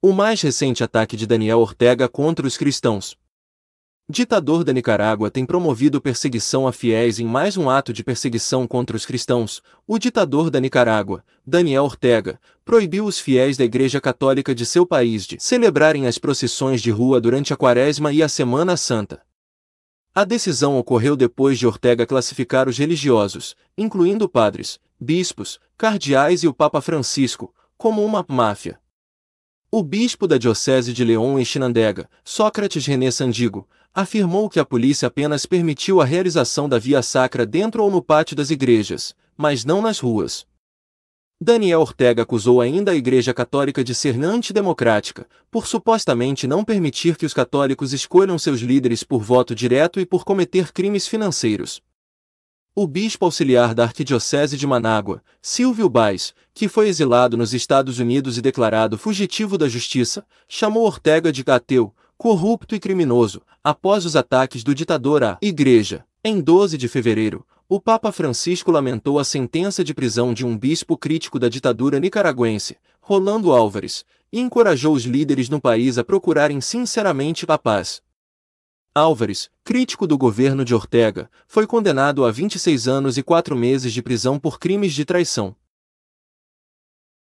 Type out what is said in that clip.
O mais recente ataque de Daniel Ortega contra os cristãos. Ditador da Nicarágua tem promovido perseguição a fiéis em mais um ato de perseguição contra os cristãos. O ditador da Nicarágua, Daniel Ortega, proibiu os fiéis da Igreja Católica de seu país de celebrarem as procissões de rua durante a Quaresma e a Semana Santa. A decisão ocorreu depois de Ortega classificar os religiosos, incluindo padres, bispos, cardeais e o Papa Francisco, como uma máfia. O bispo da Diocese de León em Chinandega, Sócrates René Sandigo, afirmou que a polícia apenas permitiu a realização da via sacra dentro ou no pátio das igrejas, mas não nas ruas. Daniel Ortega acusou ainda a Igreja Católica de ser antidemocrática, por supostamente não permitir que os católicos escolham seus líderes por voto direto e por cometer crimes financeiros o bispo auxiliar da Arquidiocese de Manágua, Silvio Baes, que foi exilado nos Estados Unidos e declarado fugitivo da justiça, chamou Ortega de ateu, corrupto e criminoso, após os ataques do ditador à Igreja. Em 12 de fevereiro, o Papa Francisco lamentou a sentença de prisão de um bispo crítico da ditadura nicaragüense, Rolando Álvares, e encorajou os líderes no país a procurarem sinceramente a paz. Álvares, crítico do governo de Ortega, foi condenado a 26 anos e 4 meses de prisão por crimes de traição,